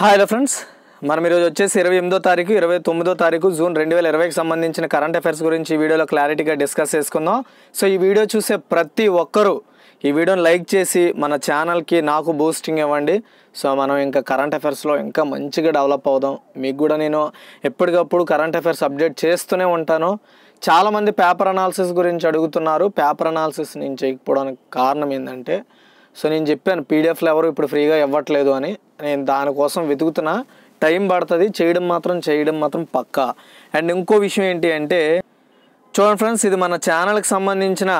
hi hello friends మనం ఈరోజు వచ్చేసి ఇరవై ఎనిమిదో తారీఖు ఇరవై తొమ్మిదో తారీఖు జూన్ రెండు వేల ఇరవైకి సంబంధించిన కరెంట్ అఫైర్స్ గురించి ఈ వీడియోలో క్లారిటీగా డిస్కస్ చేసుకుందాం సో ఈ వీడియో చూసే ప్రతి ఒక్కరూ ఈ వీడియోని లైక్ చేసి మన ఛానల్కి నాకు బూస్టింగ్ ఇవ్వండి సో మనం ఇంకా కరెంట్ అఫైర్స్లో ఇంకా మంచిగా డెవలప్ అవుదాం మీకు కూడా నేను ఎప్పటికప్పుడు కరెంట్ అఫైర్స్ అప్డేట్ చేస్తూనే ఉంటాను చాలామంది పేపర్ అనాలిసిస్ గురించి అడుగుతున్నారు పేపర్ అనాలిసిస్ నేను చేయకపోవడానికి కారణం ఏంటంటే సో నేను చెప్పాను పీడిఎఫ్లు ఎవరు ఇప్పుడు ఫ్రీగా ఇవ్వట్లేదు అని నేను దానికోసం వెతుకుతున్నా టైం పడుతుంది చేయడం మాత్రం చేయడం మాత్రం పక్కా అండ్ ఇంకో విషయం ఏంటి అంటే చూడండి ఫ్రెండ్స్ ఇది మన ఛానల్కి సంబంధించిన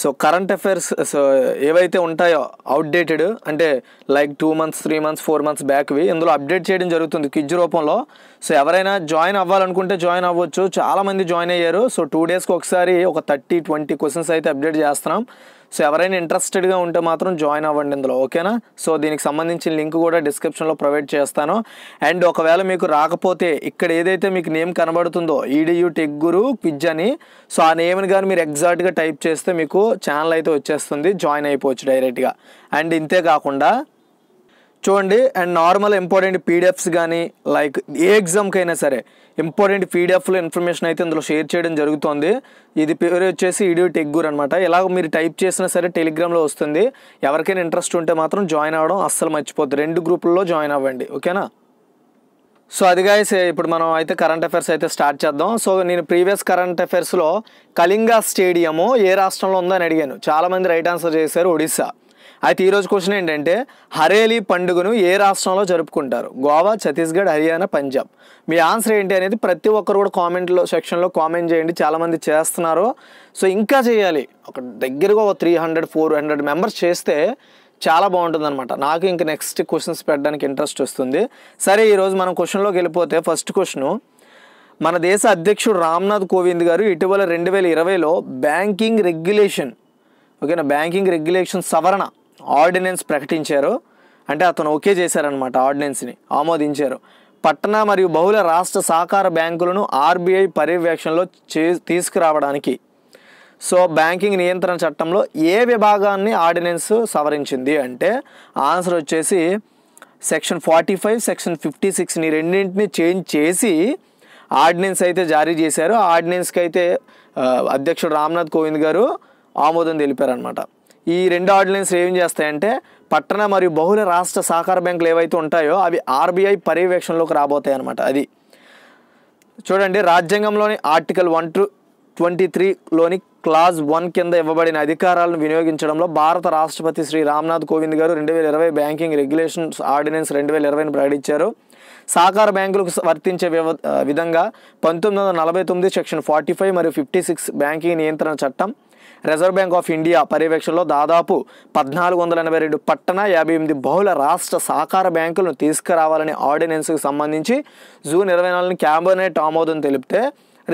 సో కరెంట్ అఫైర్స్ సో ఏవైతే ఉంటాయో అవుట్డేటెడ్ అంటే like two months three months four months బ్యాక్వి ఇందులో అప్డేట్ చేయడం జరుగుతుంది క్విజ్ రూపంలో సో ఎవరైనా జాయిన్ అవ్వాలనుకుంటే జాయిన్ అవ్వచ్చు చాలామంది జాయిన్ అయ్యారు సో టూ డేస్కి ఒకసారి ఒక థర్టీ ట్వంటీ క్వశ్చన్స్ అయితే అప్డేట్ చేస్తున్నాం సో ఎవరైనా ఇంట్రెస్టెడ్గా ఉంటే మాత్రం జాయిన్ అవ్వండి ఇందులో ఓకేనా సో దీనికి సంబంధించిన లింక్ కూడా డిస్క్రిప్షన్లో ప్రొవైడ్ చేస్తాను అండ్ ఒకవేళ మీకు రాకపోతే ఇక్కడ ఏదైతే మీకు నేమ్ కనబడుతుందో ఈడియూ టెక్ గురు క్విజ్ అని సో ఆ నేమ్ని కానీ మీరు ఎగ్జాక్ట్గా టైప్ చేస్తే మీకు ఛానల్ అయితే వచ్చేస్తుంది జాయిన్ అయిపోవచ్చు డైరెక్ట్గా అండ్ ఇంతే కాకుండా చూడండి అండ్ నార్మల్ ఇంపార్టెంట్ పీడిఎఫ్స్ కానీ లైక్ ఏ ఎగ్జామ్కి అయినా సరే ఇంపార్టెంట్ పీడిఎఫ్లో ఇన్ఫర్మేషన్ అయితే ఇందులో షేర్ చేయడం జరుగుతుంది ఇది పేరు వచ్చేసి ఇడియో టెగ్గూర్ అనమాట ఇలాగ మీరు టైప్ చేసినా సరే టెలిగ్రామ్లో వస్తుంది ఎవరికైనా ఇంట్రెస్ట్ ఉంటే మాత్రం జాయిన్ అవ్వడం అస్సలు మర్చిపోద్ది రెండు గ్రూపుల్లో జాయిన్ అవ్వండి ఓకేనా సో అది గాయస్ ఇప్పుడు మనం అయితే కరెంట్ అఫైర్స్ అయితే స్టార్ట్ చేద్దాం సో నేను ప్రీవియస్ కరెంట్ అఫైర్స్లో కళింగ స్టేడియము ఏ రాష్ట్రంలో ఉందని అడిగాను చాలామంది రైట్ ఆన్సర్ చేశారు ఒడిశా అయితే ఈరోజు క్వశ్చన్ ఏంటంటే హరేలీ పండుగను ఏ రాష్ట్రంలో జరుపుకుంటారు గోవా ఛత్తీస్గఢ్ హర్యానా పంజాబ్ మీ ఆన్సర్ ఏంటి అనేది ప్రతి ఒక్కరు కూడా కామెంట్లో సెక్షన్లో కామెంట్ చేయండి చాలామంది చేస్తున్నారు సో ఇంకా చేయాలి ఒక దగ్గరగా ఒక three hundred four hundred members చేస్తే చాలా బాగుంటుంది అనమాట నాకు ఇంక నెక్స్ట్ క్వశ్చన్స్ పెట్టడానికి ఇంట్రెస్ట్ వస్తుంది సరే ఈరోజు మనం క్వశ్చన్లోకి వెళ్ళిపోతే ఫస్ట్ క్వశ్చను మన దేశ అధ్యక్షుడు రామ్నాథ్ కోవింద్ గారు ఇటీవల రెండు వేల ఇరవైలో బ్యాంకింగ్ రెగ్యులేషన్ ఓకేనా బ్యాంకింగ్ రెగ్యులేషన్ సవరణ ఆర్డినెన్స్ ప్రకటించారు అంటే అతను ఓకే చేశారనమాట ఆర్డినెన్స్ని ఆమోదించారు పట్టణ మరియు బహుళ రాష్ట్ర సహకార బ్యాంకులను ఆర్బీఐ పర్యవేక్షణలో చే తీసుకురావడానికి సో బ్యాంకింగ్ నియంత్రణ చట్టంలో ఏ విభాగాన్ని ఆర్డినెన్స్ సవరించింది అంటే ఆన్సర్ వచ్చేసి section forty five section fifty సిక్స్ని రెండింటిని చేంజ్ చేసి ఆర్డినెన్స్ అయితే జారీ చేశారు ఆర్డినెన్స్కి అయితే అధ్యక్షుడు రామ్నాథ్ కోవింద్ గారు ఆమోదం తెలిపారనమాట ఈ రెండు ఆర్డినెన్స్ ఏం చేస్తాయంటే పట్టణ మరియు బహుళ రాష్ట్ర సహకార బ్యాంకులు ఏవైతే ఉంటాయో అవి ఆర్బీఐ పర్యవేక్షణలోకి రాబోతాయి అనమాట అది చూడండి రాజ్యాంగంలోని ఆర్టికల్ వన్ టూ ట్వంటీ త్రీలోని క్లాజ్ వన్ కింద ఇవ్వబడిన అధికారాలను వినియోగించడంలో భారత రాష్ట్రపతి శ్రీ రామ్నాథ్ కోవింద్ గారు రెండు వేల ఇరవై బ్యాంకింగ్ రెగ్యులేషన్స్ ఆర్డినెన్స్ రెండు వేల ఇరవైని ప్రకటించారు సహకార బ్యాంకులకు వర్తించే వ్యవ విధంగా పంతొమ్మిది వందల నలభై తొమ్మిది సెక్షన్ ఫార్టీ ఫైవ్ మరియు ఫిఫ్టీ సిక్స్ బ్యాంకింగ్ నియంత్రణ చట్టం రిజర్వ్ బ్యాంక్ ఆఫ్ ఇండియా పర్యవేక్షణలో దాదాపు పద్నాలుగు వందల ఎనభై రెండు పట్టణ యాభై ఎనిమిది బహుళ రాష్ట్ర సహకార బ్యాంకులను తీసుకురావాలనే ఆర్డినెన్స్కి సంబంధించి జూన్ ఇరవై నాలుగుని క్యాబినెట్ ఆమోదం తెలిపితే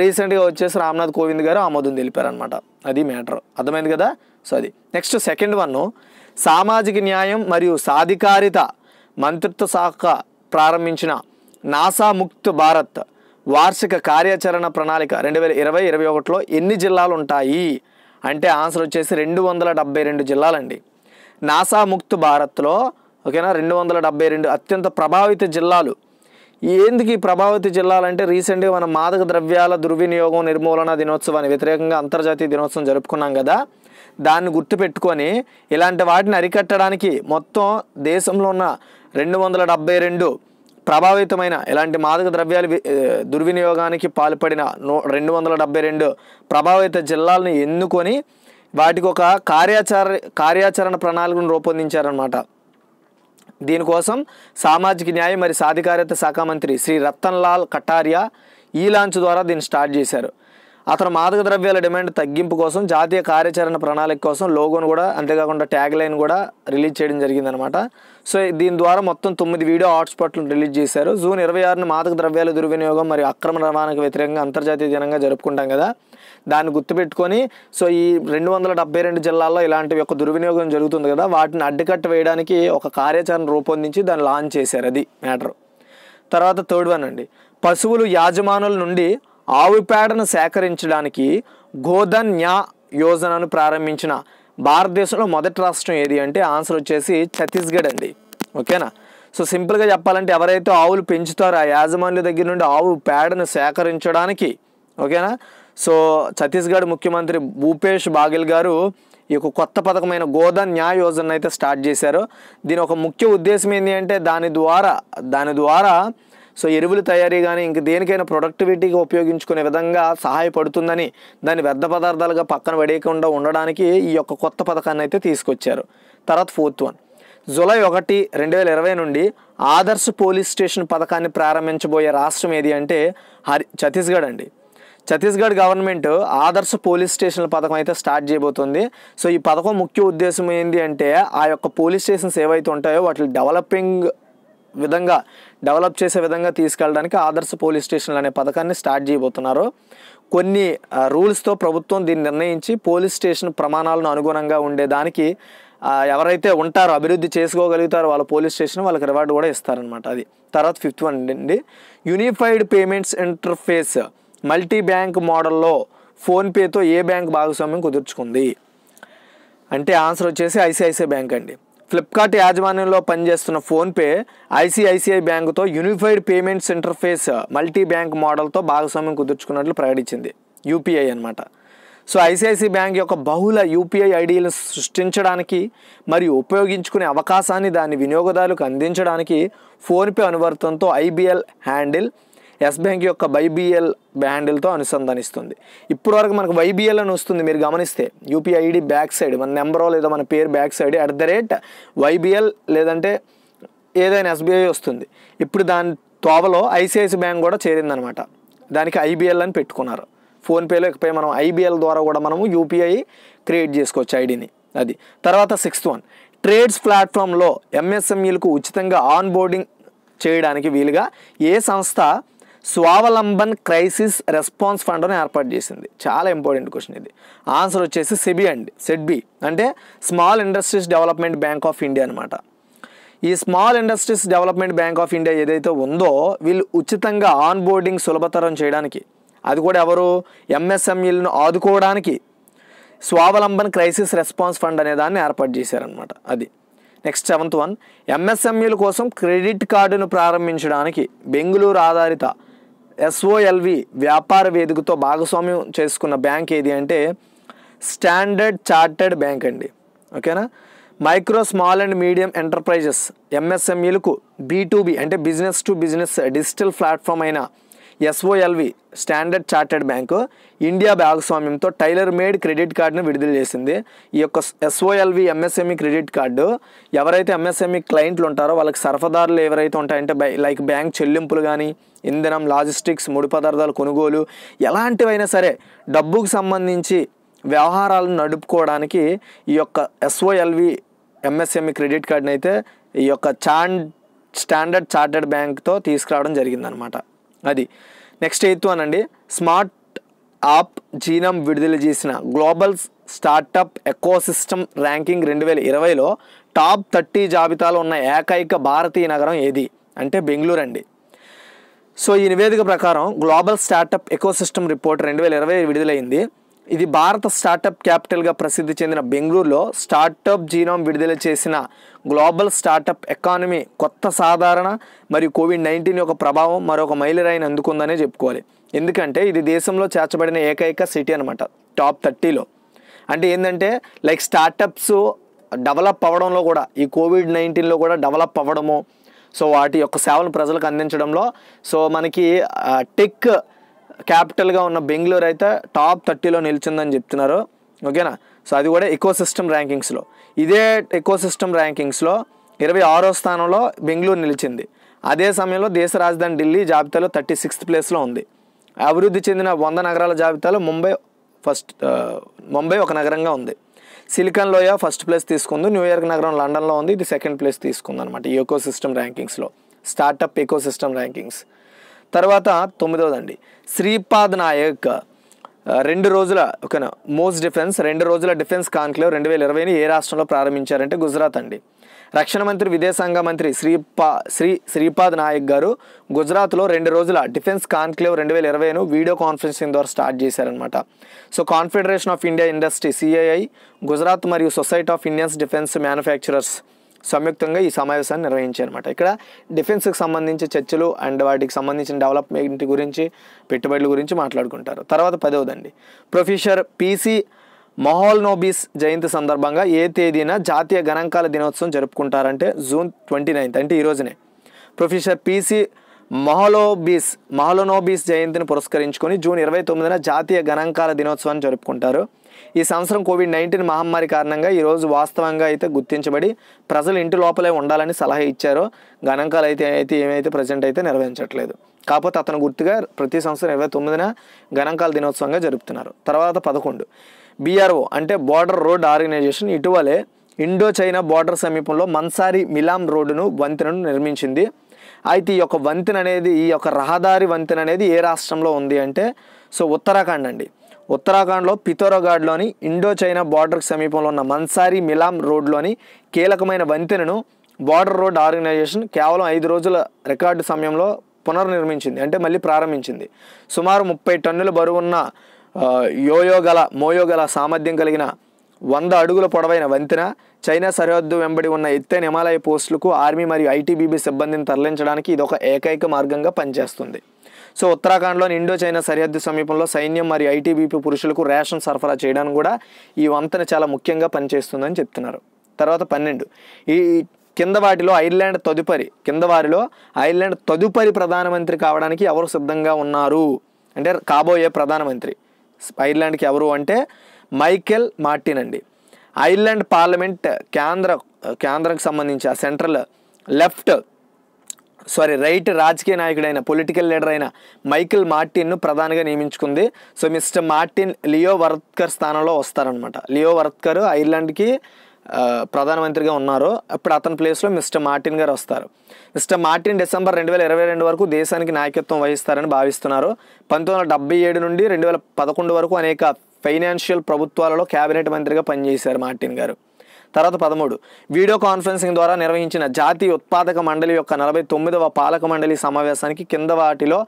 రీసెంట్గా వచ్చేసి రామ్నాథ్ కోవింద్ గారు ఆమోదం తెలిపారనమాట అది మ్యాటర్ అర్థమైంది కదా సో అది నెక్స్ట్ సెకండ్ వన్ సామాజిక న్యాయం మరియు సాధికారిత మంత్రిత్వ శాఖ ప్రారంభించిన నాసా ముక్త్ భారత్ వార్షిక కార్యాచరణ ప్రణాళిక రెండు వేల ఇరవై ఇరవై ఒకటిలో ఎన్ని జిల్లాలు ఉంటాయి అంటే ఆన్సర్ వచ్చేసి రెండు వందల డెబ్బై రెండు జిల్లాలండి నాసా ముక్త్ భారత్లో ఓకేనా రెండు వందల డెబ్బై రెండు అత్యంత ప్రభావిత జిల్లాలు ఎందుకు ఈ ప్రభావిత జిల్లాలంటే రీసెంట్గా మనం మాదక ద్రవ్యాల దుర్వినియోగం నిర్మూలన దినోత్సవాన్ని వ్యతిరేకంగా అంతర్జాతీయ దినోత్సవం జరుపుకున్నాం కదా దాన్ని గుర్తుపెట్టుకొని ఇలాంటి వాటిని అరికట్టడానికి మొత్తం దేశంలో ఉన్న రెండు వందల డెబ్బై రెండు ప్రభావితమైన ఎలాంటి మాదక ద్రవ్యాలు దుర్వినియోగానికి పాల్పడిన నూ రెండు వందల రెండు ప్రభావిత జిల్లాలను ఎన్నుకొని వాటికి ఒక కార్యాచర కార్యాచరణ ప్రణాళికను రూపొందించారనమాట దీనికోసం సామాజిక న్యాయం మరియు సాధికారత శాఖ మంత్రి శ్రీ రతన్లాల్ కటారియా ఈ లాంచ్ ద్వారా దీన్ని స్టార్ట్ చేశారు అతను మాదక ద్రవ్యాల డిమాండ్ తగ్గింపు కోసం జాతీయ కార్యాచరణ ప్రణాళిక కోసం లోగోను కూడా అంతేకాకుండా ట్యాగ్ లైన్ కూడా రిలీజ్ చేయడం జరిగిందనమాట సో దీని ద్వారా మొత్తం తొమ్మిది వీడియో హాట్స్పాట్లను రిలీజ్ చేశారు జూన్ ఇరవై ఆరున మాదక ద్రవ్యాల దుర్వినియోగం మరియు అక్రమ రవాణాకు వ్యతిరేకంగా అంతర్జాతీయ దినంగా జరుపుకుంటాం కదా దాన్ని గుర్తుపెట్టుకొని సో ఈ రెండు వందల డెబ్బై రెండు జిల్లాల్లో ఇలాంటి యొక్క దుర్వినియోగం జరుగుతుంది కదా వాటిని అడ్డుకట్ట వేయడానికి ఒక కార్యాచరణ రూపొందించి దాన్ని లాంచ్ చేశారు అది మ్యాటర్ తర్వాత థర్డ్ వన్ అండి పశువులు యాజమానుల నుండి ఆవు పేడను సేకరించడానికి గోధన్య యోజనను ప్రారంభించిన భారతదేశంలో మొదటి రాష్ట్రం ఏది అంటే ఆన్సర్ వచ్చేసి ఛత్తీస్గఢ్ అండి ఓకేనా సో సింపుల్గా చెప్పాలంటే ఎవరైతే ఆవులు పెంచుతారో ఆ యాజమాన్యుల దగ్గర నుండి ఆవు పేడను సేకరించడానికి ఓకేనా సో ఛత్తీస్గఢ్ ముఖ్యమంత్రి భూపేష్ బాగిల్ గారు ఈ యొక్క కొత్త పథకమైన గోధన్ న్యాయ యోజన అయితే స్టార్ట్ చేశారు దీని ఒక ముఖ్య ఉద్దేశం ఏంటి అంటే దాని ద్వారా దాని ద్వారా సో ఎరువుల తయారీ కానీ ఇంక దేనికైనా ప్రొడక్టివిటీకి ఉపయోగించుకునే విధంగా సహాయపడుతుందని దాన్ని వ్యర్థ పదార్థాలుగా పక్కన పడేయకుండా ఉండడానికి ఈ యొక్క కొత్త పథకాన్ని అయితే తీసుకొచ్చారు తర్వాత ఫోర్త్ వన్ జూలై ఒకటి రెండు వేల ఇరవై నుండి ఆదర్శ్ పోలీస్ స్టేషన్ పథకాన్ని ప్రారంభించబోయే రాష్ట్రం ఏది అంటే హరి ఛత్తీస్గఢ్ అండి ఛత్తీస్గఢ్ గవర్నమెంట్ ఆదర్శ పోలీస్ స్టేషన్ల పథకం అయితే స్టార్ట్ చేయబోతుంది సో ఈ పథకం ముఖ్య ఉద్దేశం ఏంటి అంటే ఆ యొక్క పోలీస్ స్టేషన్స్ ఏవైతే ఉంటాయో వాటి డెవలపింగ్ విధంగా డెవలప్ చేసే విధంగా తీసుకెళ్ళడానికి ఆదర్శ పోలీస్ స్టేషన్లు అనే పథకాన్ని స్టార్ట్ చేయబోతున్నారు కొన్ని రూల్స్తో ప్రభుత్వం దీన్ని నిర్ణయించి పోలీస్ స్టేషన్ ప్రమాణాలను అనుగుణంగా ఉండేదానికి ఎవరైతే ఉంటారో అభివృద్ధి చేసుకోగలుగుతారో వాళ్ళ పోలీస్ స్టేషన్ వాళ్ళకి రివార్డు కూడా ఇస్తారనమాట అది తర్వాత ఫిఫ్త్ వన్ అండి unified payments interface multi bank మోడల్లో ఫోన్పేతో ఏ బ్యాంక్ భాగస్వామ్యం కుదుర్చుకుంది అంటే ఆన్సర్ వచ్చేసి ఐసిఐసిఐ బ్యాంక్ అండి ఫ్లిప్కార్ట్ యాజమాన్యంలో పనిచేస్తున్న ఫోన్పే ఐసిఐసిఐ బ్యాంకుతో unified payments interface multi bank మోడల్తో భాగస్వామ్యం కుదుర్చుకున్నట్లు ప్రకటించింది యూపీఐ అనమాట సో ఐసిఐసిఐ బ్యాంక్ యొక్క బహుళ యూపీఐ ఐడీలను సృష్టించడానికి మరియు ఉపయోగించుకునే అవకాశాన్ని దాని వినియోగదారులకు అందించడానికి ఫోన్పే అనువర్తనంతో ఐబీఎల్ హ్యాండిల్ ఎస్ బ్యాంక్ యొక్క వైబీఎల్ హ్యాండిల్తో అనుసంధానిస్తుంది ఇప్పుడు వరకు మనకు వైబీఎల్ అని వస్తుంది మీరు గమనిస్తే యూపీఐ ఐడి బ్యాక్ సైడ్ మన నెంబరో లేదా మన పేరు back side at the rate YBL లేదంటే ఏదైనా ఎస్బీఐ వస్తుంది ఇప్పుడు దాని తోవలో ఐసిఐసి బ్యాంక్ కూడా చేరిందనమాట దానికి ఐబీఎల్ అని పెట్టుకున్నారు ఫోన్పేలో ఇకపై మనం ఐబీఎల్ ద్వారా కూడా మనము యూపీఐ క్రియేట్ చేసుకోవచ్చు ఐడిని అది తర్వాత సిక్స్త్ వన్ ట్రేడ్స్ ప్లాట్ఫామ్లో ఎంఎస్ఎంఈలకు ఉచితంగా ఆన్ బోర్డింగ్ చేయడానికి వీలుగా ఏ సంస్థ స్వావలంబన్ క్రైసిస్ రెస్పాన్స్ ఫండ్ అని ఏర్పాటు చేసింది చాలా ఇంపార్టెంట్ క్వశ్చన్ ఇది ఆన్సర్ వచ్చేసి సెబి అండి సెడ్బి అంటే small industries development bank of India అనమాట ఈ small industries development bank of India ఏదైతే ఉందో వీళ్ళు ఉచితంగా ఆన్ బోర్డింగ్ సులభతరం చేయడానికి అది కూడా ఎవరు ఎంఎస్ఎంఈలను ఆదుకోవడానికి స్వావలంబన్ క్రైసిస్ రెస్పాన్స్ ఫండ్ అనే దాన్ని ఏర్పాటు చేశారనమాట అది నెక్స్ట్ సెవెంత్ వన్ ఎంఎస్ఎంఈల కోసం క్రెడిట్ కార్డును ప్రారంభించడానికి బెంగళూరు ఆధారిత ఎస్ఓఎల్వి వ్యాపార వేదికతో భాగస్వామ్యం చేసుకున్న బ్యాంక్ ఏది అంటే స్టాండర్డ్ చార్టెడ్ బ్యాంక్ అండి ఓకేనా micro small and medium enterprises ఎంఎస్ఎంఈలకు e బీటూబీ అంటే business to business digital platform అయిన SOLV standard chartered bank India భాగస్వామ్యంతో టైలర్ మేడ్ క్రెడిట్ కార్డును విడుదల చేసింది ఈ యొక్క ఎస్ఓఎల్వి ఎంఎస్ఎంఈ క్రెడిట్ కార్డు ఎవరైతే ఎంఎస్ఎంఈ క్లయింట్లు ఉంటారో వాళ్ళకి సరఫదారులు ఎవరైతే ఉంటాయంటే లైక్ బ్యాంక్ చెల్లింపులు కానీ ఇంధనం లాజిస్టిక్స్ ముడి పదార్థాల కొనుగోలు ఎలాంటివైనా సరే డబ్బుకు సంబంధించి వ్యవహారాలను నడుపుకోవడానికి ఈ యొక్క ఎస్ఓఎల్వి ఎంఎస్ఎంఈ క్రెడిట్ కార్డునైతే ఈ యొక్క చాండ్ స్టాండర్డ్ చార్టెడ్ బ్యాంక్తో తీసుకురావడం జరిగిందనమాట అది నెక్స్ట్ ఎయిత్ వన్ అండి స్మార్ట్ యాప్ జీనం విడుదల చేసిన గ్లోబల్ స్టార్టప్ ఎకోసిస్టమ్ ర్యాంకింగ్ రెండు వేల ఇరవైలో టాప్ థర్టీ జాబితాలో ఉన్న ఏకైక భారతీయ నగరం ఏది అంటే బెంగళూరు అండి సో ఈ నివేదిక ప్రకారం గ్లోబల్ స్టార్టప్ ఎకోసిస్టమ్ రిపోర్ట్ రెండు వేల ఇరవై విడుదలైంది ఇది భారత స్టార్టప్ క్యాపిటల్గా ప్రసిద్ధి చెందిన బెంగళూరులో స్టార్టప్ జీనోమ్ విడుదల చేసిన గ్లోబల్ స్టార్టప్ ఎకానమీ కొత్త సాధారణ మరియు కోవిడ్ నైన్టీన్ యొక్క ప్రభావం మరొక మైలురాయిని అందుకుందనే చెప్పుకోవాలి ఎందుకంటే ఇది దేశంలో చేర్చబడిన ఏకైక సిటీ అనమాట టాప్ థర్టీలో అంటే ఏంటంటే లైక్ స్టార్టప్స్ డెవలప్ అవ్వడంలో కూడా ఈ కోవిడ్ నైన్టీన్లో కూడా డెవలప్ అవ్వడము సో వాటి యొక్క సేవలు ప్రజలకు అందించడంలో సో మనకి టెక్ క్యాపిటల్గా ఉన్న బెంగళూరు అయితే టాప్ థర్టీలో నిలిచిందని చెప్తున్నారు ఓకేనా సో అది కూడా ఎకో సిస్టమ్ ర్యాంకింగ్స్లో ఇదే ఎకో సిస్టమ్ ర్యాంకింగ్స్లో ఇరవై ఆరో స్థానంలో బెంగళూరు నిలిచింది అదే సమయంలో దేశ రాజధాని ఢిల్లీ జాబితాలో థర్టీ సిక్స్త్ ప్లేస్లో ఉంది అభివృద్ధి చెందిన వంద నగరాల జాబితాలో ముంబై ఫస్ట్ ముంబై ఒక నగరంగా ఉంది సిలికాన్ లోయ ఫస్ట్ ప్లేస్ తీసుకుంది న్యూయార్క్ నగరం లండన్లో ఉంది ఇది సెకండ్ ప్లేస్ తీసుకుంది అనమాట ఈ ఎకో సిస్టమ్ ర్యాంకింగ్స్లో స్టార్టప్ ఎకో సిస్టమ్ ర్యాంకింగ్స్ తర్వాత తొమ్మిదవదండి శ్రీపాద్ నాయక్ రెండు రోజుల ఓకేనా మోస్ట్ డిఫెన్స్ రెండు రోజుల డిఫెన్స్ కాన్క్లేవ్ రెండు వేల ఇరవైని ఏ రాష్ట్రంలో ప్రారంభించారంటే గుజరాత్ అండి రక్షణ మంత్రి విదేశాంగ మంత్రి శ్రీపా శ్రీ శ్రీపాద్ నాయక్ గారు గుజరాత్లో రెండు రోజుల డిఫెన్స్ కాన్క్లేవ్ రెండు వేల ఇరవైను వీడియో కాన్ఫరెన్సింగ్ ద్వారా స్టార్ట్ చేశారనమాట so confederation of India industry CII Gujarat మరియు society of Indians defence manufacturers సంయుక్తంగా ఈ సమావేశాన్ని నిర్వహించారనమాట ఇక్కడ డిఫెన్స్కి సంబంధించి చర్చలు అండ్ వాటికి సంబంధించిన డెవలప్మెంట్ గురించి పెట్టుబడుల గురించి మాట్లాడుకుంటారు తర్వాత పదవదండి ప్రొఫెసర్ పీసీ మహోల్నోబీస్ జయంతి సందర్భంగా ఏ తేదీన జాతీయ గణాంకాల దినోత్సవం జరుపుకుంటారంటే జూన్ ట్వంటీ నైన్త్ అంటే ఈ రోజునే ప్రొఫెసర్ పీసీ మహలోబీస్ మహలోనోబీస్ జయంతిని పురస్కరించుకొని జూన్ ఇరవై తొమ్మిదిన జాతీయ గణాంకాల దినోత్సవాన్ని జరుపుకుంటారు ఈ సంవత్సరం కోవిడ్ నైన్టీన్ మహమ్మారి కారణంగా ఈరోజు వాస్తవంగా అయితే గుర్తించబడి ప్రజలు ఇంటి లోపలే ఉండాలని సలహా ఇచ్చారు గణాంకాలు అయితే అయితే ఏమైతే ప్రజెంట్ అయితే నిర్వహించట్లేదు కాకపోతే అతను గుర్తుగా ప్రతి సంవత్సరం ఇరవై తొమ్మిదిన గణాంకాల దినోత్సవంగా జరుపుతున్నారు తర్వాత పదకొండు బీఆర్ఓ అంటే బోర్డర్ రోడ్ ఆర్గనైజేషన్ ఇటీవలే ఇండో చైనా బోర్డర్ సమీపంలో మన్సారి మిలాం రోడ్డును వంతెనను నిర్మించింది అయితే ఈ యొక్క వంతెన అనేది ఈ యొక్క రహదారి వంతెన అనేది ఏ రాష్ట్రంలో ఉంది అంటే సో ఉత్తరాఖండ్ అండి ఉత్తరాఖండ్లో పితోరగాడ్లోని ఇండో చైనా బార్డర్కి సమీపంలో ఉన్న మన్సారి మిలాం రోడ్లోని కీలకమైన వంతెనను బార్డర్ రోడ్ ఆర్గనైజేషన్ కేవలం ఐదు రోజుల రికార్డు సమయంలో పునర్నిర్మించింది అంటే మళ్ళీ ప్రారంభించింది సుమారు ముప్పై టన్నుల బరువున్న యోయో గల మోయో గల సామర్థ్యం కలిగిన వంద అడుగుల పొడవైన వంతెన చైనా సరిహద్దు వెంబడి ఉన్న ఎత్తైన హిమాలయ పోస్టులకు ఆర్మీ మరియు ఐటీబీబీ సిబ్బందిని తరలించడానికి ఇది ఒక ఏకైక మార్గంగా పనిచేస్తుంది సో ఉత్తరాఖండ్లోని ఇండో చైనా సరిహద్దు సమీపంలో సైన్యం మరియు ఐటీబీపీ పురుషులకు రేషన్ సరఫరా చేయడానికి కూడా ఈ వంతెన చాలా ముఖ్యంగా పనిచేస్తుందని చెప్తున్నారు తర్వాత పన్నెండు ఈ కింద వాటిలో ఐర్లాండ్ తదుపరి కింద వారిలో ఐర్లాండ్ తదుపరి ప్రధానమంత్రి కావడానికి ఎవరు సిద్ధంగా ఉన్నారు అంటే కాబోయే ప్రధానమంత్రి ఐర్లాండ్కి ఎవరు అంటే మైకెల్ మార్టిన్ అండి ఐర్లాండ్ పార్లమెంట్ కేంద్ర కేంద్రంకి సంబంధించి ఆ సెంట్రల్ లెఫ్ట్ సారీ రైట్ రాజకీయ నాయకుడైన పొలిటికల్ లీడర్ అయిన మైకిల్ మార్టిన్ను ప్రధానిగా నియమించుకుంది so mister Martin Leo Varadkar స్థానంలో వస్తారనమాట లియో వరత్కర్ ఐర్లాండ్కి ప్రధానమంత్రిగా ఉన్నారు అప్పుడు అతని ప్లేస్లో మిస్టర్ మార్టిన్ గారు వస్తారు మిస్టర్ మార్టిన్ డిసెంబర్ రెండు వేల ఇరవై రెండు వరకు దేశానికి నాయకత్వం వహిస్తారని భావిస్తున్నారు పంతొమ్మిది వందల డెబ్బై ఏడు నుండి రెండు వేల పదకొండు వరకు అనేక ఫైనాన్షియల్ ప్రభుత్వాలలో కేబినెట్ మంత్రిగా పనిచేశారు మార్టిన్ గారు తర్వాత పదమూడు వీడియో కాన్ఫరెన్సింగ్ ద్వారా నిర్వహించిన జాతీయ ఉత్పాదక మండలి యొక్క నలభై తొమ్మిదవ పాలక మండలి సమావేశానికి కింద వాటిలో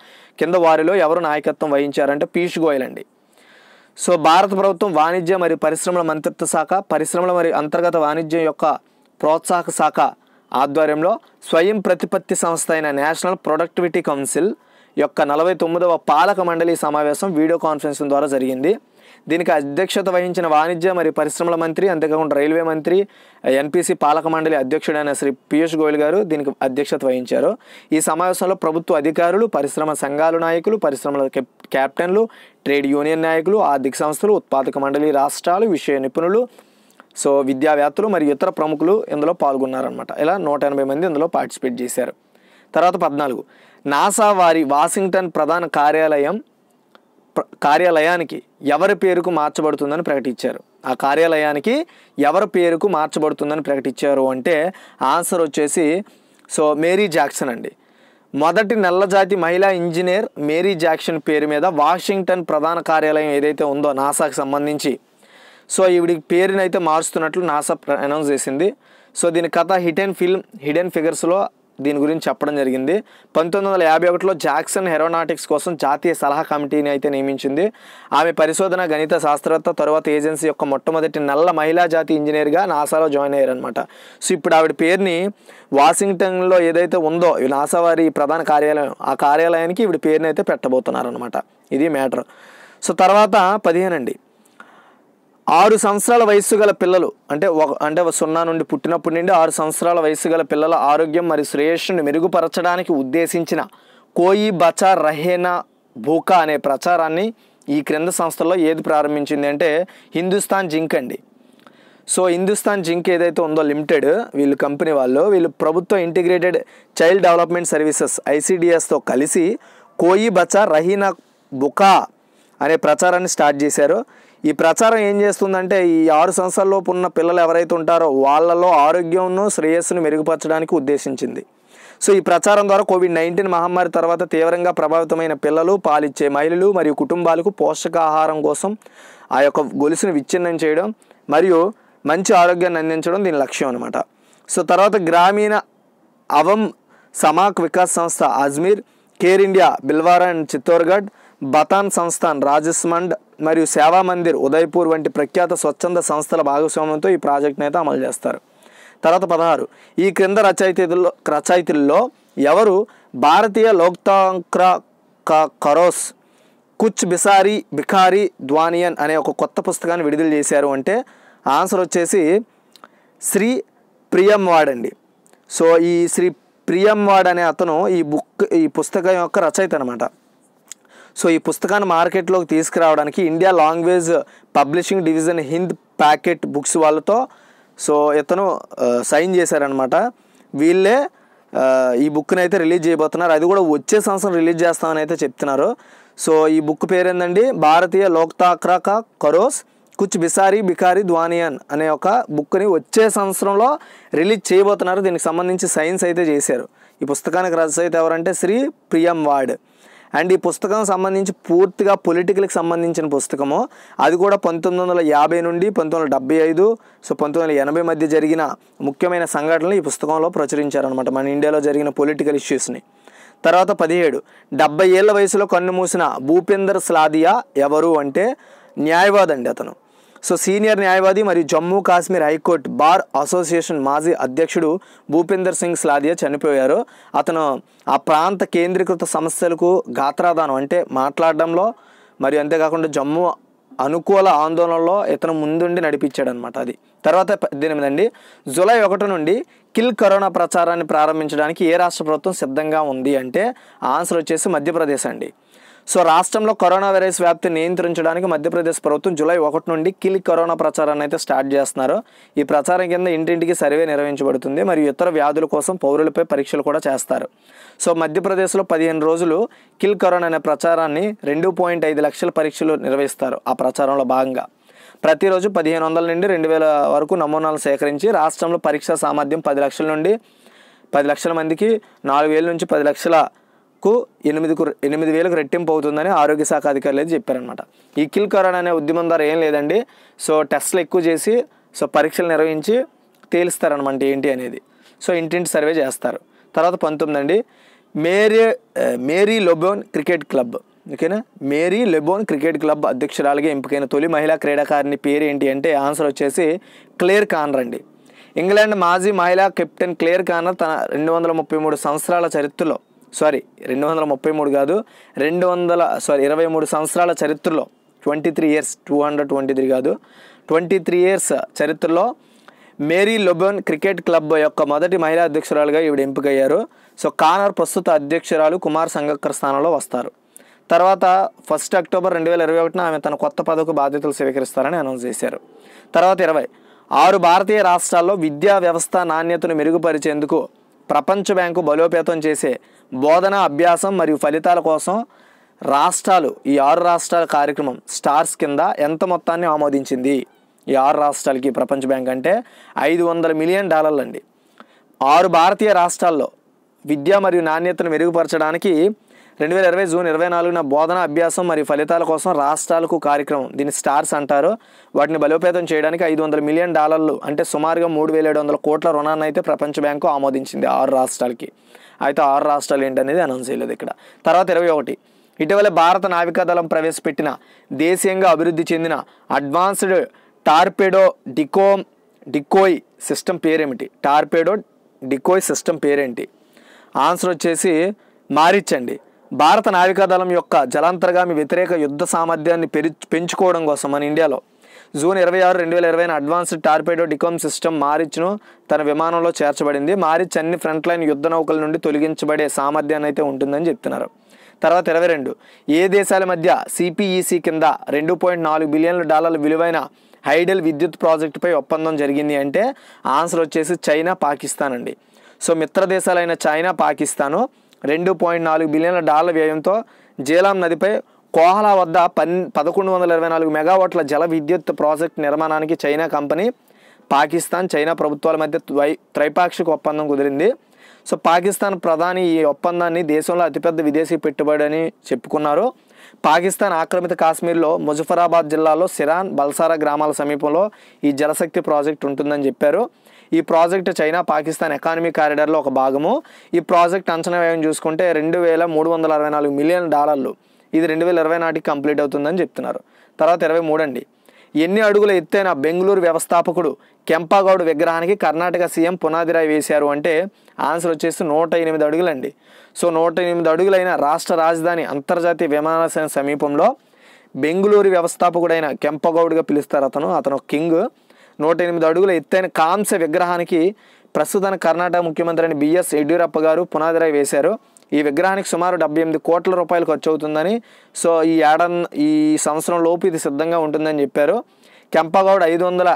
కింద వారిలో ఎవరు నాయకత్వం వహించారంటే పీయూష్ గోయల్ అండి సో భారత ప్రభుత్వం వాణిజ్య మరియు పరిశ్రమల మంత్రిత్వ శాఖ పరిశ్రమల మరియు అంతర్గత వాణిజ్యం యొక్క ప్రోత్సాహక శాఖ ఆధ్వర్యంలో స్వయం ప్రతిపత్తి సంస్థ అయిన నేషనల్ ప్రొడక్టివిటీ కౌన్సిల్ యొక్క నలభై తొమ్మిదవ పాలక మండలి సమావేశం వీడియో కాన్ఫరెన్సింగ్ ద్వారా జరిగింది దీనికి అధ్యక్షత వహించిన వాణిజ్య మరియు పరిశ్రమల మంత్రి అంతేకాకుండా రైల్వే మంత్రి ఎన్పిసి పాలక మండలి అధ్యక్షుడైన శ్రీ పీయూష్ గోయల్ గారు దీనికి అధ్యక్షత వహించారు ఈ సమావేశంలో ప్రభుత్వ అధికారులు పరిశ్రమ సంఘాల నాయకులు పరిశ్రమల క్యాప్టెన్లు ట్రేడ్ యూనియన్ నాయకులు ఆర్థిక సంస్థలు ఉత్పాదక మండలి రాష్ట్రాలు విషయ నిపుణులు సో విద్యావేత్తలు మరియు ఇతర ప్రముఖులు ఇందులో పాల్గొన్నారనమాట ఇలా నూట ఎనభై మంది ఇందులో పార్టిసిపేట్ చేశారు తర్వాత పద్నాలుగు నాసా వారి వాషింగ్టన్ ప్రధాన కార్యాలయం కార్యాలయానికి ఎవరి పేరుకు మార్చబడుతుందని ప్రకటించారు ఆ కార్యాలయానికి ఎవరి పేరుకు మార్చబడుతుందని ప్రకటించారు అంటే ఆన్సర్ వచ్చేసి సో మేరీ జాక్సన్ అండి మొదటి నల్లజాతి మహిళా ఇంజనీర్ మేరీ జాక్సన్ పేరు మీద వాషింగ్టన్ ప్రధాన కార్యాలయం ఏదైతే ఉందో నాసాకు సంబంధించి సో ఈవిడి పేరునైతే మారుస్తున్నట్లు నాసా అనౌన్స్ చేసింది సో దీని కథ హిడెన్ ఫిల్మ్ హిడెన్ ఫిగర్స్లో దీని గురించి చెప్పడం జరిగింది పంతొమ్మిది వందల యాభై ఒకటిలో జాక్సన్ హెరోనాటిక్స్ కోసం జాతీయ సలహా కమిటీని అయితే నియమించింది ఆమె పరిశోధన గణిత శాస్త్రవేత్త తర్వాత ఏజెన్సీ యొక్క మొట్టమొదటి నల్ల మహిళా జాతి ఇంజనీర్గా నాసాలో జాయిన్ అయ్యారనమాట సో ఇప్పుడు ఆవిడ పేరుని వాషింగ్టన్లో ఏదైతే ఉందో నాసా వారి ప్రధాన కార్యాలయం ఆ కార్యాలయానికి ఈవిడ పేరుని అయితే పెట్టబోతున్నారనమాట ఇది మ్యాటర్ సో తర్వాత పదిహేనండి ఆరు సంవత్సరాల వయస్సు గల పిల్లలు అంటే ఒక అంటే సున్నా నుండి పుట్టినప్పటి నుండి ఆరు సంవత్సరాల వయస్సు గల పిల్లల ఆరోగ్యం మరియు శ్రేయస్సును మెరుగుపరచడానికి ఉద్దేశించిన కోయి బచ రహేన భూకా అనే ప్రచారాన్ని ఈ క్రింద సంస్థలో ఏది ప్రారంభించింది అంటే హిందుస్థాన్ జింక్ అండి సో హిందుస్థాన్ జింక్ ఏదైతే ఉందో లిమిటెడ్ వీళ్ళు కంపెనీ వాళ్ళు వీళ్ళు ప్రభుత్వ ఇంటిగ్రేటెడ్ చైల్డ్ డెవలప్మెంట్ సర్వీసెస్ ఐసీడిఎస్తో కలిసి కోయి బచ రహీనా బుకా అనే ప్రచారాన్ని స్టార్ట్ చేశారు ఈ ప్రచారం ఏం చేస్తుందంటే ఈ ఆరు సంవత్సరాల్లోపు ఉన్న పిల్లలు ఎవరైతే ఉంటారో వాళ్ళలో ఆరోగ్యంను శ్రేయస్సును మెరుగుపరచడానికి ఉద్దేశించింది సో ఈ ప్రచారం ద్వారా కోవిడ్ నైన్టీన్ మహమ్మారి తర్వాత తీవ్రంగా ప్రభావితమైన పిల్లలు పాలిచ్చే మహిళలు మరియు కుటుంబాలకు పోషకాహారం కోసం ఆ యొక్క గొలుసును విచ్ఛిన్నం చేయడం మరియు మంచి ఆరోగ్యాన్ని అందించడం దీని లక్ష్యం అనమాట సో తర్వాత గ్రామీణ అవం సమాక్ వికాస్ సంస్థ Ajmer care India Bhilwara and Chittorgarh బతాన్ సంస్థాన్ రాజస్మండ్ మరియు సేవా మందిర్ ఉదయపూర్ వంటి ప్రఖ్యాత స్వచ్ఛంద సంస్థల భాగస్వామ్యంతో ఈ ప్రాజెక్ట్ని అయితే అమలు చేస్తారు తర్వాత పదహారు ఈ క్రింద రచయితల్లో రచయితల్లో ఎవరు భారతీయ లోక్తాంక్ర కరోస్ కుచ్ బిసారి బిఖారి ద్వానియన్ అనే ఒక కొత్త పుస్తకాన్ని విడుదల చేశారు అంటే ఆన్సర్ వచ్చేసి శ్రీ ప్రియంవాడండి అండి సో ఈ శ్రీ ప్రియంవాడ్ అనే అతను ఈ బుక్ ఈ పుస్తకం యొక్క రచయిత అనమాట సో ఈ పుస్తకాన్ని మార్కెట్లోకి తీసుకురావడానికి India language publishing division Hind pocket books వాళ్ళతో సో ఇతను సైన్ చేశారనమాట వీళ్ళే ఈ బుక్ని అయితే రిలీజ్ చేయబోతున్నారు అది కూడా వచ్చే సంవత్సరం రిలీజ్ చేస్తామని అయితే చెప్తున్నారు సో ఈ బుక్ పేరేందండి భారతీయ లోక్తాక్రాక కరోస్ కుచ్ బిసారి బికారి ద్వానియన్ అనే ఒక బుక్ని వచ్చే సంవత్సరంలో రిలీజ్ చేయబోతున్నారు దీనికి సంబంధించి సైన్స్ అయితే చేశారు ఈ పుస్తకానికి రచయిత ఎవరంటే శ్రీ ప్రియం వాడ్ అండ్ ఈ పుస్తకం సంబంధించి పూర్తిగా పొలిటికల్కి సంబంధించిన పుస్తకము అది కూడా పంతొమ్మిది వందల యాభై నుండి పంతొమ్మిది వందల ఐదు సో పంతొమ్మిది వందల ఎనభై మధ్య జరిగిన ముఖ్యమైన సంఘటనలు ఈ పుస్తకంలో ప్రచురించారనమాట మన ఇండియాలో జరిగిన పొలిటికల్ ఇష్యూస్ని తర్వాత పదిహేడు డెబ్బై ఏళ్ళ వయసులో కన్ను మూసిన భూపేందర్ స్లాదియా ఎవరు అంటే న్యాయవాదండి అతను సో సీనియర్ న్యాయవాది మరియు Jammu Kashmir high court bar association మాజీ అధ్యక్షుడు భూపేందర్ సింగ్ స్లాదియా చనిపోయారు అతను ఆ ప్రాంత కేంద్రీకృత సమస్యలకు గాత్రాదానం అంటే మాట్లాడడంలో మరియు అంతేకాకుండా జమ్మూ అనుకూల ఆందోళనలో ఇతను ముందుండి నడిపించాడనమాట అది తర్వాత పద్దెనిమిది అండి జూలై ఒకటి నుండి కిల్ కరోనా ప్రచారాన్ని ప్రారంభించడానికి ఏ రాష్ట్ర ప్రభుత్వం సిద్ధంగా ఉంది అంటే ఆన్సర్ వచ్చేసి మధ్యప్రదేశ్ అండి సో రాష్ట్రంలో కరోనా వైరస్ వ్యాప్తి నియంత్రించడానికి మధ్యప్రదేశ్ ప్రభుత్వం జూలై ఒకటి నుండి కిల్ కరోనా ప్రచారాన్ని అయితే స్టార్ట్ చేస్తున్నారు ఈ ప్రచారం కింద ఇంటింటికి సర్వే నిర్వహించబడుతుంది మరియు ఇతర వ్యాధుల కోసం పౌరులపై పరీక్షలు కూడా చేస్తారు సో మధ్యప్రదేశ్లో పదిహేను రోజులు కిల్ కరోనా అనే ప్రచారాన్ని రెండు పాయింట్ ఐదు లక్షల పరీక్షలు నిర్వహిస్తారు ఆ ప్రచారంలో భాగంగా ప్రతిరోజు పదిహేను వందల నుండి రెండు వేల వరకు నమూనాలు సేకరించి రాష్ట్రంలో పరీక్షా సామర్థ్యం పది లక్షల నుండి పది లక్షల మందికి నాలుగు వేల నుంచి పది లక్షల హక్కు ఎనిమిదికు ఎనిమిది వేలకు రెట్టింపు అవుతుందని ఆరోగ్య శాఖ అధికారులు అయితే చెప్పారనమాట ఈ కిల్ కరోనా అనే ఉద్యమం ద్వారా ఏం లేదండి సో టెస్ట్లు ఎక్కువ చేసి సో పరీక్షలు నిర్వహించి తేలుస్తారనమాట ఏంటి అనేది సో ఇంటింటి సర్వే చేస్తారు తర్వాత పంతొమ్మిది అండి Mary Marylebone cricket club ఓకేనా మేరీ లెబోన్ క్రికెట్ క్లబ్ అధ్యక్షురాలుగా ఎంపికైన తొలి మహిళా క్రీడాకారిని పేరు ఏంటి అంటే ఆన్సర్ వచ్చేసి క్లేర్ కానర్ అండి ఇంగ్లాండ్ మాజీ మహిళా కెప్టెన్ క్లేర్ కానర్ తన రెండు వందల ముప్పై మూడు సంవత్సరాల చరిత్రలో సారీ రెండు వందల ముప్పై మూడు కాదు రెండు వందల సారీ ఇరవై మూడు సంవత్సరాల చరిత్రలో twenty three years two hundred twenty three కాదు ట్వంటీ త్రీ ఇయర్స్ చరిత్రలో మేరీ లొబోన్ క్రికెట్ క్లబ్ యొక్క మొదటి మహిళా అధ్యక్షురాలుగా ఈవిడ ఎంపికయ్యారు సో కానర్ ప్రస్తుత అధ్యక్షురాలు కుమార్ సంగక్కర్ స్థానంలో వస్తారు తర్వాత ఫస్ట్ అక్టోబర్ రెండు వేల ఇరవై ఒకటిన ఆమె తన కొత్త పదవికి బాధ్యతలు స్వీకరిస్తారని అనౌన్స్ చేశారు తర్వాత ఇరవై ఆరు భారతీయ రాష్ట్రాల్లో విద్యా వ్యవస్థ నాణ్యతను మెరుగుపరిచేందుకు ప్రపంచ బ్యాంకు బలోపేతం చేసే బోధన అభ్యాసం మరియు ఫలితాల కోసం రాష్ట్రాలు ఈ ఆరు రాష్ట్రాల కార్యక్రమం స్టార్స్ కింద ఎంత మొత్తాన్ని ఆమోదించింది ఈ ఆరు రాష్ట్రాలకి ప్రపంచ బ్యాంక్ అంటే ఐదు వందల మిలియన్ డాలర్లండి ఆరు భారతీయ రాష్ట్రాల్లో విద్య మరియు నాణ్యతను మెరుగుపరచడానికి రెండు వేల ఇరవై జూన్ ఇరవై నాలుగున బోధన అభ్యాసం మరియు ఫలితాల కోసం రాష్ట్రాలకు కార్యక్రమం దీన్ని స్టార్స్ అంటారు వాటిని బలోపేతం చేయడానికి ఐదు వందల మిలియన్ డాలర్లు అంటే సుమారుగా మూడు వేల ఏడు వందల కోట్ల రుణాన్ని అయితే ప్రపంచ బ్యాంకు ఆమోదించింది ఆరు రాష్ట్రాలకి అయితే ఆరు రాష్ట్రాలు ఏంటనేది అనౌన్స్ చేయలేదు ఇక్కడ తర్వాత ఇరవై ఒకటి ఇటీవల భారత నావికాదళం ప్రవేశపెట్టిన దేశీయంగా అభివృద్ధి చెందిన అడ్వాన్స్డ్ టార్పెడో డికోమ్ డికోయ్ సిస్టమ్ పేరేమిటి టార్పెడో డికోయ్ సిస్టమ్ పేరేంటి ఆన్సర్ వచ్చేసి మారిచ్చండి భారత నావికాదళం యొక్క జలాంతర్గామి వ్యతిరేక యుద్ధ సామర్థ్యాన్ని పెంచుకోవడం కోసం మన ఇండియాలో జూన్ ఇరవై ఆరు రెండు వేల ఇరవైన అడ్వాన్స్డ్ టార్పేడో డికామ్ సిస్టమ్ మారిచ్ను తన విమానంలో చేర్చబడింది మారిచ్ అన్ని ఫ్రంట్ లైన్ యుద్ధ నౌకల నుండి తొలగించబడే సామర్థ్యాన్ని అయితే ఉంటుందని చెప్తున్నారు తర్వాత ఇరవై రెండు ఏ దేశాల మధ్య సిపిఈసి కింద రెండు పాయింట్ నాలుగు బిలియన్ల డాలర్ల విలువైన హైడెల్ విద్యుత్ ప్రాజెక్టుపై ఒప్పందం జరిగింది అంటే ఆన్సర్ వచ్చేసి చైనా పాకిస్తాన్ అండి సో మిత్ర దేశాలైన చైనా పాకిస్తాను రెండు పాయింట్ నాలుగు బిలియన్ల డాలర్ల వ్యయంతో జీలాం నదిపై కోహలా వద్ద పన్ పదకొండు వందల ఇరవై నాలుగు మెగావాట్ల జల విద్యుత్ ప్రాజెక్ట్ నిర్మాణానికి చైనా కంపెనీ పాకిస్తాన్ చైనా ప్రభుత్వాల మధ్య త్రైపాక్షిక ఒప్పందం కుదిరింది సో పాకిస్తాన్ ప్రధాని ఈ ఒప్పందాన్ని దేశంలో అతిపెద్ద విదేశీ పెట్టుబడి అని చెప్పుకున్నారు పాకిస్తాన్ ఆక్రమిత కాశ్మీర్లో ముజఫరాబాద్ జిల్లాలో సిరాన్ బల్సారా గ్రామాల సమీపంలో ఈ జలశక్తి ప్రాజెక్ట్ ఉంటుందని చెప్పారు ఈ ప్రాజెక్ట్ చైనా పాకిస్తాన్ ఎకానమీ కారిడార్లో ఒక భాగము ఈ ప్రాజెక్ట్ అంచనా వ్యయం చూసుకుంటే రెండు వేల మూడు వందల అరవై నాలుగు మిలియన్ డాలర్లు ఇది రెండు వేల ఇరవై నాటికి కంప్లీట్ అవుతుందని చెప్తున్నారు తర్వాత ఇరవై మూడు అండి ఎన్ని అడుగులు ఎత్తైన బెంగళూరు వ్యవస్థాపకుడు కెంపాగౌడ్ విగ్రహానికి కర్ణాటక సీఎం పునాదిరాయి వేశారు అంటే ఆన్సర్ వచ్చేసి నూట ఎనిమిది అడుగులండి సో నూట ఎనిమిది అడుగులైన రాష్ట్ర రాజధాని అంతర్జాతీయ విమానాశ్రయం సమీపంలో బెంగళూరు వ్యవస్థాపకుడైన కెంపగౌడ్గా పిలుస్తారు అతను అతను కింగ్ నూట ఎనిమిది అడుగుల ఎత్తైన కాంస విగ్రహానికి ప్రస్తుతం కర్ణాటక ముఖ్యమంత్రి అని బిఎస్ యడ్యూరప్ప గారు పునాదిరాయి వేశారు ఈ విగ్రహానికి సుమారు డెబ్బై ఎనిమిది కోట్ల రూపాయలు ఖర్చు అవుతుందని సో ఈ ఏడాది ఈ సంవత్సరం లోపు ఇది సిద్ధంగా ఉంటుందని చెప్పారు కెంపగౌడ్ ఐదు వందల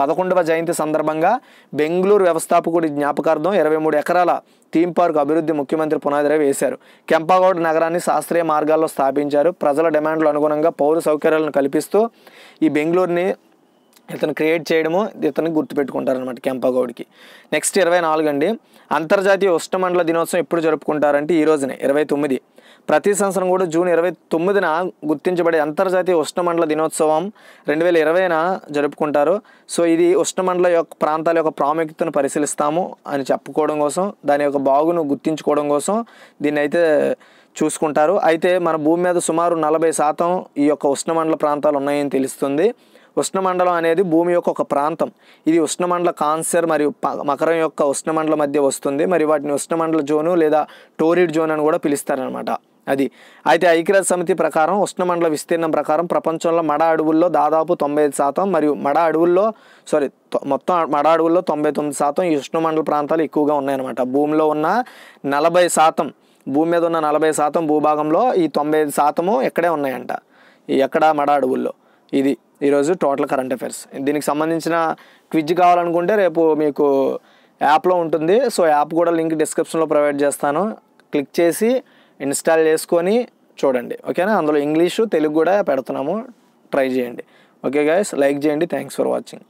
పదకొండవ జయంతి సందర్భంగా బెంగళూరు వ్యవస్థాపకుడి జ్ఞాపకార్థం ఇరవై మూడు ఎకరాల థీమ్ పార్క్ అభివృద్ధి ముఖ్యమంత్రి పునాదిరే వేశారు కెంపగౌడ్ నగరాన్ని శాస్త్రీయ మార్గాల్లో స్థాపించారు ప్రజల డిమాండ్లు అనుగుణంగా పౌర సౌకర్యాలను కల్పిస్తూ ఈ బెంగళూరుని ఇతను క్రియేట్ చేయడము ఇతను గుర్తుపెట్టుకుంటారు అనమాట కెంపగౌడ్కి నెక్స్ట్ ఇరవై నాలుగు అండి అంతర్జాతీయ ఉష్ణమండల దినోత్సవం ఎప్పుడు జరుపుకుంటారంటే ఈ రోజునే ఇరవై తొమ్మిది ప్రతి సంవత్సరం కూడా జూన్ ఇరవై తొమ్మిదిన గుర్తించబడే అంతర్జాతీయ ఉష్ణమండల దినోత్సవం రెండు వేల ఇరవైన జరుపుకుంటారు సో ఇది ఉష్ణమండల యొక్క ప్రాంతాల యొక్క ప్రాముఖ్యతను పరిశీలిస్తాము అని చెప్పుకోవడం కోసం దాని యొక్క బాగును గుర్తించుకోవడం కోసం దీన్ని అయితే చూసుకుంటారు అయితే మన భూమి మీద సుమారు నలభై శాతం ఈ యొక్క ఉష్ణమండల ప్రాంతాలు ఉన్నాయని తెలుస్తుంది ఉష్ణమండలం అనేది భూమి యొక్క ఒక ప్రాంతం ఇది ఉష్ణమండల కాన్సర్ మరియు మకరం యొక్క ఉష్ణమండల మధ్య వస్తుంది మరి వాటిని ఉష్ణమండల జోను లేదా టోరిడ్ జోన్ అని కూడా పిలుస్తారనమాట అది అయితే ఐక్యరాజ్య సమితి ప్రకారం ఉష్ణమండల విస్తీర్ణం ప్రకారం ప్రపంచంలో మడ అడవుల్లో దాదాపు తొంభై ఐదు శాతం మరియు మడ అడవుల్లో సారీ మొత్తం మడ అడవుల్లో తొంభై తొమ్మిది శాతం ఈ ఉష్ణమండల ప్రాంతాలు ఎక్కువగా ఉన్నాయన్నమాట భూమిలో ఉన్న నలభై శాతం భూమి మీద ఉన్న నలభై శాతం భూభాగంలో ఈ తొంభై ఐదు శాతము ఇక్కడే ఉన్నాయంట ఎక్కడ మడ అడవుల్లో ఇది ఈరోజు టోటల్ కరెంట్ అఫైర్స్ దీనికి సంబంధించిన క్విజ్ కావాలనుకుంటే రేపు మీకు యాప్లో ఉంటుంది సో యాప్ కూడా లింక్ డిస్క్రిప్షన్లో ప్రొవైడ్ చేస్తాను క్లిక్ చేసి ఇన్స్టాల్ చేసుకొని చూడండి ఓకేనా అందులో ఇంగ్లీషు తెలుగు కూడా పెడుతున్నాము ట్రై చేయండి ఓకే గాయస్ లైక్ చేయండి థ్యాంక్స్ ఫర్ వాచింగ్